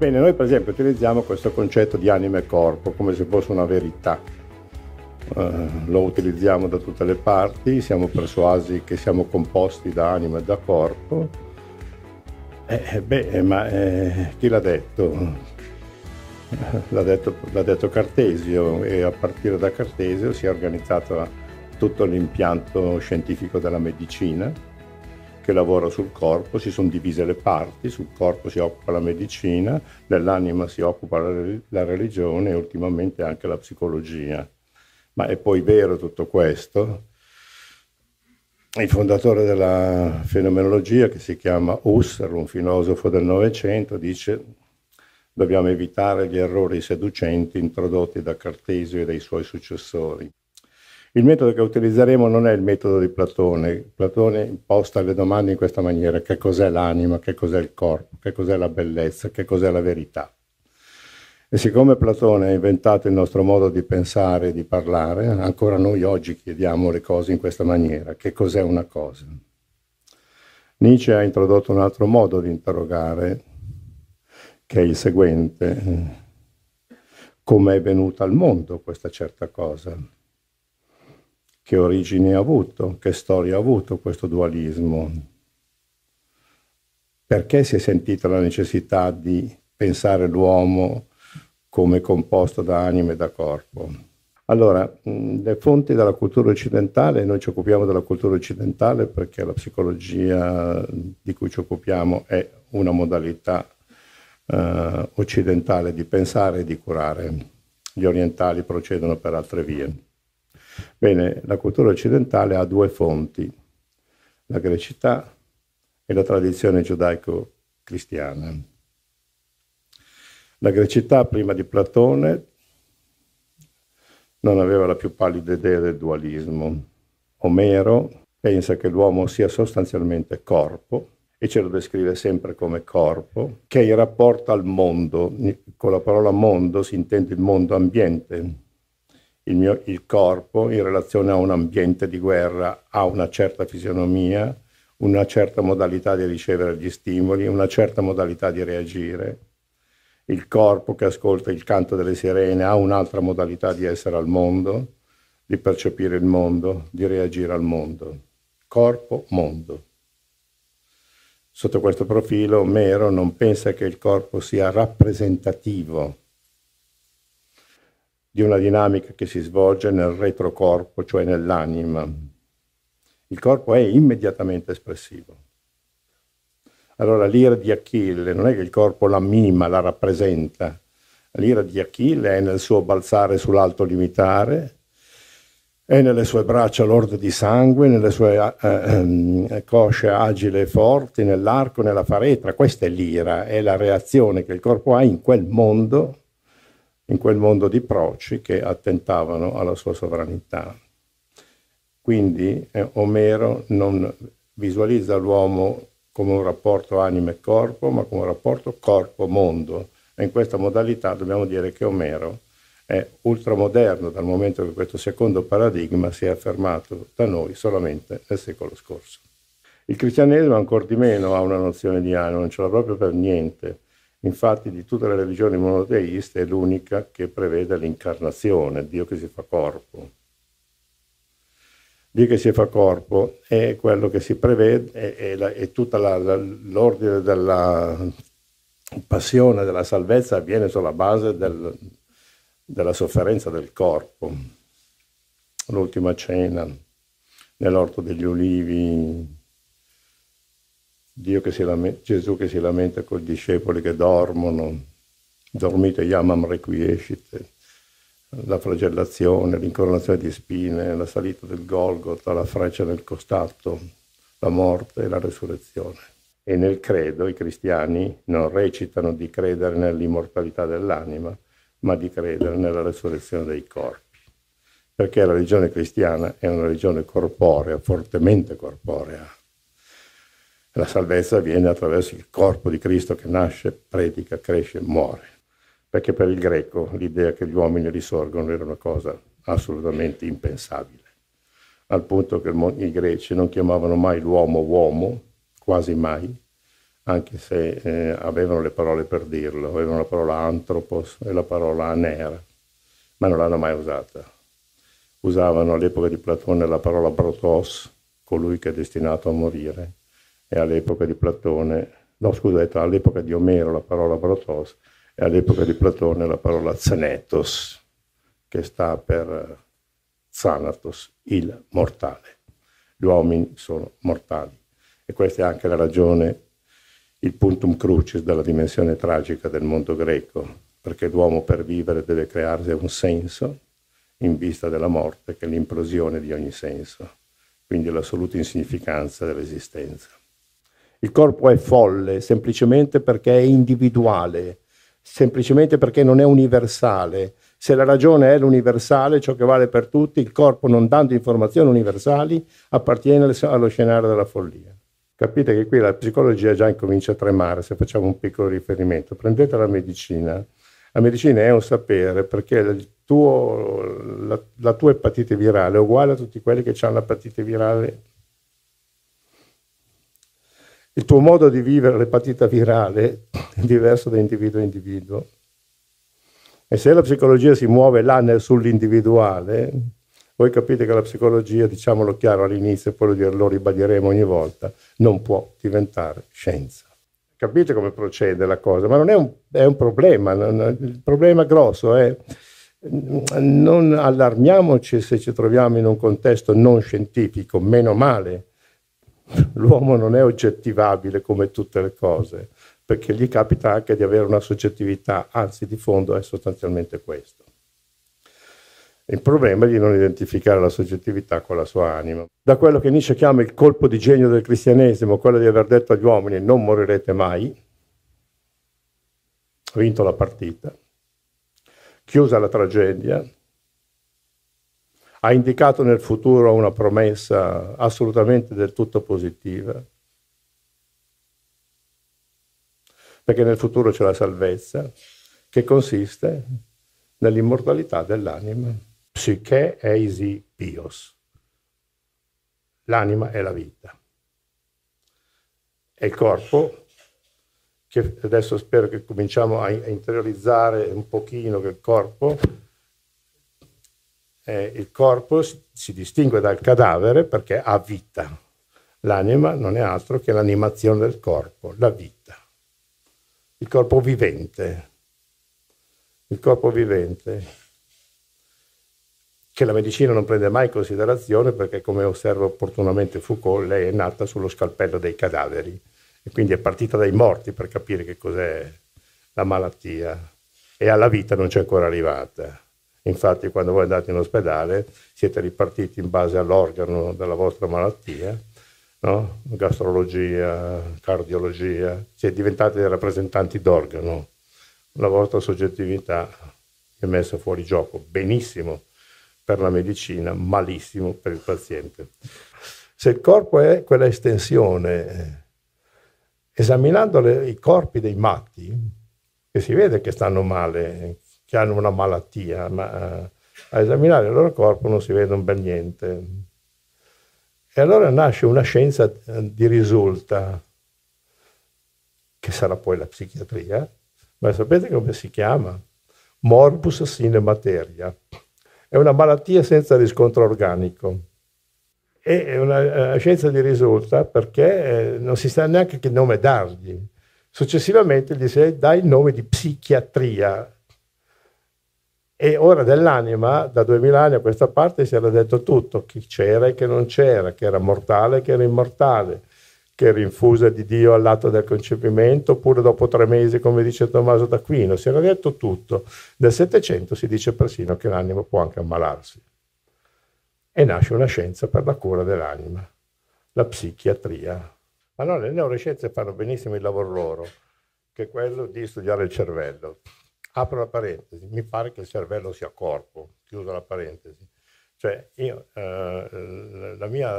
Bene, noi per esempio utilizziamo questo concetto di anima e corpo come se fosse una verità. Uh, lo utilizziamo da tutte le parti, siamo persuasi che siamo composti da anima e da corpo. Eh, beh, eh, ma eh, chi l'ha detto? L'ha detto, l'ha detto, Cartesio e a partire da Cartesio si è organizzato tutto l'impianto scientifico della medicina che lavora sul corpo, si sono divise le parti, sul corpo si occupa la medicina, dell'anima si occupa la, la religione e ultimamente anche la psicologia. Ma è poi vero tutto questo? il fondatore della fenomenologia, che si chiama Husserl, un filosofo del Novecento, dice dobbiamo evitare gli errori seducenti introdotti da Cartesio e dai suoi successori. Il metodo che utilizzeremo non è il metodo di Platone. Platone imposta le domande in questa maniera: che cos'è l'anima, che cos'è il corpo, che cos'è la bellezza, che cos'è la verità. E siccome Platone ha inventato il nostro modo di pensare e di parlare, ancora noi oggi chiediamo le cose in questa maniera: che cos'è una cosa? Nietzsche ha introdotto un altro modo di interrogare, che è il seguente. Come è venuta al mondo questa certa cosa? che origine ha avuto, che storia ha avuto questo dualismo, perché si è sentita la necessità di pensare l'uomo come composto da anima e da corpo. Allora, le fonti della cultura occidentale, noi ci occupiamo della cultura occidentale perché la psicologia di cui ci occupiamo è una modalità eh, occidentale di pensare e di curare. Gli orientali procedono per altre vie. Bene, la cultura occidentale ha due fonti, la grecità e la tradizione giudaico-cristiana. La grecità prima di Platone non aveva la più pallida idea del dualismo. Omero pensa che l'uomo sia sostanzialmente corpo e ce lo descrive sempre come corpo, che è in rapporto al mondo. Con la parola mondo si intende il mondo ambiente, il mio il corpo in relazione a un ambiente di guerra ha una certa fisionomia, una certa modalità di ricevere gli stimoli, una certa modalità di reagire. Il corpo che ascolta il canto delle sirene ha un'altra modalità di essere al mondo, di percepire il mondo, di reagire al mondo. Corpo, mondo. Sotto questo profilo Mero non pensa che il corpo sia rappresentativo di una dinamica che si svolge nel retrocorpo, cioè nell'anima. Il corpo è immediatamente espressivo. Allora l'ira di Achille non è che il corpo la mima, la rappresenta. L'ira di Achille è nel suo balzare sull'alto limitare, è nelle sue braccia lorde di sangue, nelle sue eh, eh, cosce agili e forti, nell'arco, nella faretra. Questa è l'ira, è la reazione che il corpo ha in quel mondo in quel mondo di proci che attentavano alla sua sovranità. Quindi eh, Omero non visualizza l'uomo come un rapporto anima e corpo, ma come un rapporto corpo-mondo. E in questa modalità dobbiamo dire che Omero è ultramoderno dal momento che questo secondo paradigma si è affermato da noi solamente nel secolo scorso. Il cristianesimo ancora di meno ha una nozione di anima, non ce l'ha proprio per niente. Infatti di tutte le religioni monoteiste è l'unica che prevede l'incarnazione, Dio che si fa corpo. Dio che si fa corpo è quello che si prevede, e è, tutta l'ordine della passione, della salvezza avviene sulla base del, della sofferenza del corpo. L'ultima cena nell'orto degli ulivi, che lame- Gesù che si lamenta con i discepoli che dormono, dormite yamam requiescite, la flagellazione, l'incoronazione di spine, la salita del Golgotha, la freccia nel costato, la morte e la resurrezione. E nel credo i cristiani non recitano di credere nell'immortalità dell'anima, ma di credere nella resurrezione dei corpi. Perché la religione cristiana è una religione corporea, fortemente corporea la salvezza avviene attraverso il corpo di Cristo che nasce, predica, cresce, muore. Perché per il greco l'idea che gli uomini risorgono era una cosa assolutamente impensabile, al punto che i greci non chiamavano mai l'uomo uomo, quasi mai, anche se eh, avevano le parole per dirlo, avevano la parola antropos e la parola anera, ma non l'hanno mai usata. Usavano all'epoca di Platone la parola protos, colui che è destinato a morire, e all'epoca di Platone, no scusate, all'epoca di Omero la parola protos e all'epoca di Platone la parola Zenetos, che sta per Zanatos, il mortale. Gli uomini sono mortali e questa è anche la ragione, il puntum crucis della dimensione tragica del mondo greco, perché l'uomo per vivere deve crearsi un senso in vista della morte che è l'implosione di ogni senso, quindi l'assoluta insignificanza dell'esistenza. Il corpo è folle semplicemente perché è individuale, semplicemente perché non è universale. Se la ragione è l'universale, ciò che vale per tutti, il corpo non dando informazioni universali appartiene allo scenario della follia. Capite che qui la psicologia già incomincia a tremare se facciamo un piccolo riferimento. Prendete la medicina. La medicina è un sapere perché tuo, la, la, tua epatite virale è uguale a tutti quelli che hanno l'epatite virale il tuo modo di vivere l'epatita virale è diverso da individuo a individuo. E se la psicologia si muove là nel, sull'individuale, voi capite che la psicologia, diciamolo chiaro all'inizio, poi lo ribadiremo ogni volta, non può diventare scienza. Capite come procede la cosa? Ma non è un, è un problema, non, il problema grosso è non allarmiamoci se ci troviamo in un contesto non scientifico, meno male, l'uomo non è oggettivabile come tutte le cose, perché gli capita anche di avere una soggettività, anzi di fondo è sostanzialmente questo. Il problema è di non identificare la soggettività con la sua anima. Da quello che Nietzsche chiama il colpo di genio del cristianesimo, quello di aver detto agli uomini non morirete mai, ha vinto la partita, chiusa la tragedia, ha indicato nel futuro una promessa assolutamente del tutto positiva, perché nel futuro c'è la salvezza che consiste nell'immortalità dell'anima, psiche eisi bios. L'anima è la vita. E il corpo, che adesso spero che cominciamo a interiorizzare un pochino che il corpo eh, il corpo si distingue dal cadavere perché ha vita. L'anima non è altro che l'animazione del corpo, la vita. Il corpo vivente. Il corpo vivente che la medicina non prende mai in considerazione perché, come osserva opportunamente Foucault, lei è nata sullo scalpello dei cadaveri e quindi è partita dai morti per capire che cos'è la malattia e alla vita non c'è ancora arrivata. Infatti quando voi andate in ospedale siete ripartiti in base all'organo della vostra malattia, no? gastrologia, cardiologia, siete diventati dei rappresentanti d'organo. La vostra soggettività è messa fuori gioco, benissimo per la medicina, malissimo per il paziente. Se il corpo è quella estensione, esaminando le, i corpi dei matti, che si vede che stanno male, che hanno una malattia, ma eh, a esaminare il loro corpo non si vede un bel niente. E allora nasce una scienza eh, di risulta, che sarà poi la psichiatria, ma sapete come si chiama? Morbus sine materia. È una malattia senza riscontro organico. E è una eh, scienza di risulta perché non si sa neanche che nome dargli. Successivamente gli si dà il nome di psichiatria, e ora dell'anima, da 2000 anni a questa parte, si era detto tutto, chi c'era e che non c'era, che era mortale e che era immortale, che era infusa di Dio all'atto del concepimento, oppure dopo tre mesi, come dice Tommaso d'Aquino, si era detto tutto. Nel Settecento si dice persino che l'anima può anche ammalarsi. E nasce una scienza per la cura dell'anima, la psichiatria. Ma Allora le neuroscienze fanno benissimo il lavoro loro, che è quello di studiare il cervello apro la parentesi, mi pare che il cervello sia corpo, chiudo la parentesi. Cioè, io, eh, la, mia,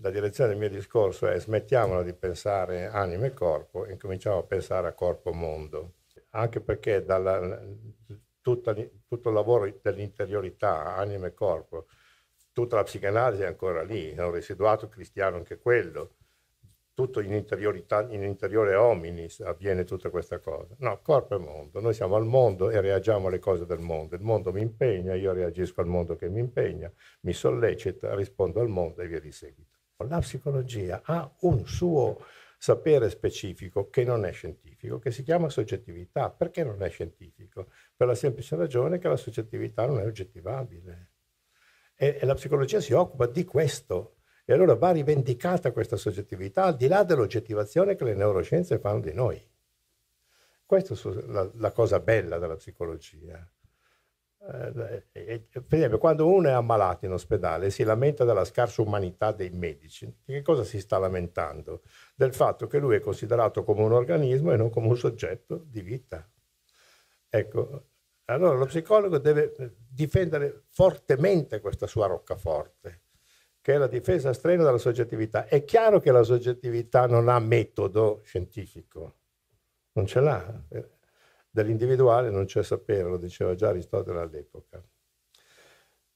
la direzione del mio discorso è smettiamola di pensare anima e corpo e cominciamo a pensare a corpo-mondo, anche perché dalla, tutta, tutto il lavoro dell'interiorità, anima e corpo, tutta la psicanalisi è ancora lì, è un residuato cristiano anche quello tutto in, interiorità, in interiore hominis avviene tutta questa cosa. No, corpo e mondo. Noi siamo al mondo e reagiamo alle cose del mondo. Il mondo mi impegna, io reagisco al mondo che mi impegna, mi sollecita, rispondo al mondo e via di seguito. La psicologia ha un suo sapere specifico che non è scientifico, che si chiama soggettività. Perché non è scientifico? Per la semplice ragione che la soggettività non è oggettivabile. e, e la psicologia si occupa di questo e allora va rivendicata questa soggettività al di là dell'oggettivazione che le neuroscienze fanno di noi. Questa è la, la cosa bella della psicologia. Eh, eh, eh, per esempio, quando uno è ammalato in ospedale e si lamenta della scarsa umanità dei medici, di che cosa si sta lamentando? Del fatto che lui è considerato come un organismo e non come un soggetto di vita. Ecco, allora lo psicologo deve eh, difendere fortemente questa sua roccaforte che è la difesa strena della soggettività. È chiaro che la soggettività non ha metodo scientifico, non ce l'ha. Dell'individuale non c'è sapere, lo diceva già Aristotele all'epoca.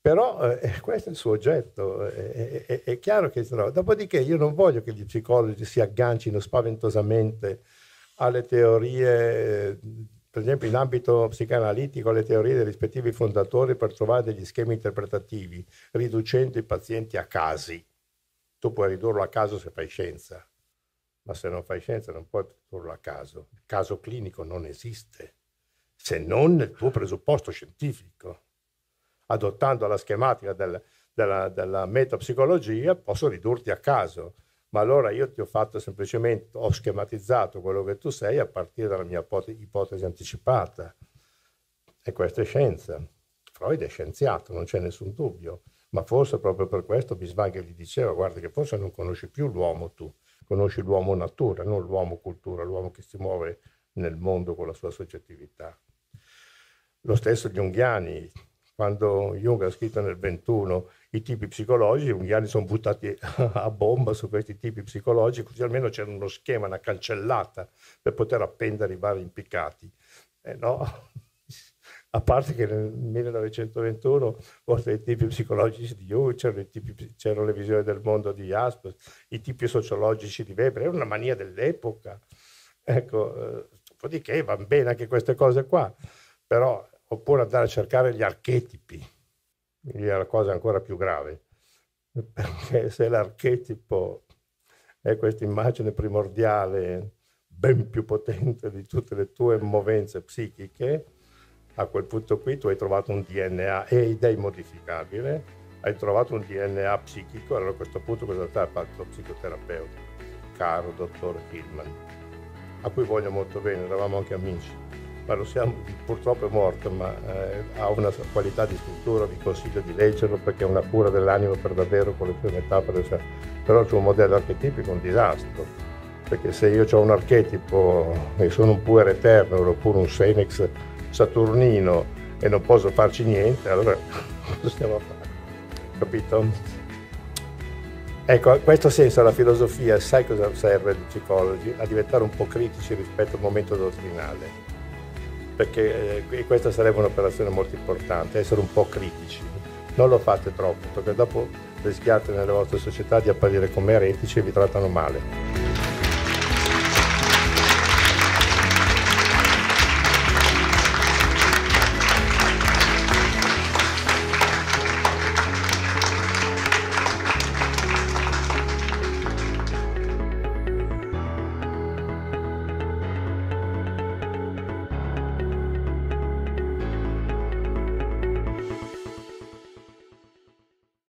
Però eh, questo è il suo oggetto, è, è, è chiaro che... No. Dopodiché io non voglio che gli psicologi si aggancino spaventosamente alle teorie eh, per esempio in ambito psicanalitico, le teorie dei rispettivi fondatori per trovare degli schemi interpretativi, riducendo i pazienti a casi. Tu puoi ridurlo a caso se fai scienza, ma se non fai scienza non puoi ridurlo a caso. Il caso clinico non esiste, se non nel tuo presupposto scientifico. Adottando la schematica del, della, della metapsicologia posso ridurti a caso ma allora io ti ho fatto semplicemente, ho schematizzato quello che tu sei a partire dalla mia ipotesi anticipata. E questa è scienza. Freud è scienziato, non c'è nessun dubbio, ma forse proprio per questo Biswagger gli diceva, guarda che forse non conosci più l'uomo tu, conosci l'uomo natura, non l'uomo cultura, l'uomo che si muove nel mondo con la sua soggettività. Lo stesso Junghiani, quando Jung ha scritto nel 21 i tipi psicologici, gli anni sono buttati a bomba su questi tipi psicologici, così almeno c'era uno schema, una cancellata per poter appendere i vari impiccati. Eh no, a parte che nel 1921 oltre ai tipi psicologici di Jung c'erano, c'erano le visioni del mondo di Jaspers, i tipi sociologici di Weber, era una mania dell'epoca. Ecco, eh, dopodiché vanno bene anche queste cose qua, però oppure andare a cercare gli archetipi è la cosa ancora più grave, perché se l'archetipo è questa immagine primordiale ben più potente di tutte le tue movenze psichiche, a quel punto qui tu hai trovato un DNA ed è immodificabile, hai trovato un DNA psichico, allora a questo punto cosa ti ha fatto lo psicoterapeuta? Caro dottor Hillman, a cui voglio molto bene, eravamo anche amici ma siamo, purtroppo è morto, ma eh, ha una qualità di scrittura, vi consiglio di leggerlo perché è una cura dell'anima per davvero con le prime metafore, cioè, però il suo modello archetipico è un disastro, perché se io ho un archetipo e sono un puer eterno oppure un Senex saturnino e non posso farci niente, allora cosa stiamo a fare? Capito? Ecco, in questo senso la filosofia, sai cosa serve agli psicologi? A diventare un po' critici rispetto al momento dottrinale perché eh, questa sarebbe un'operazione molto importante, essere un po' critici. Non lo fate troppo, perché dopo rischiate nelle vostre società di apparire come eretici e vi trattano male.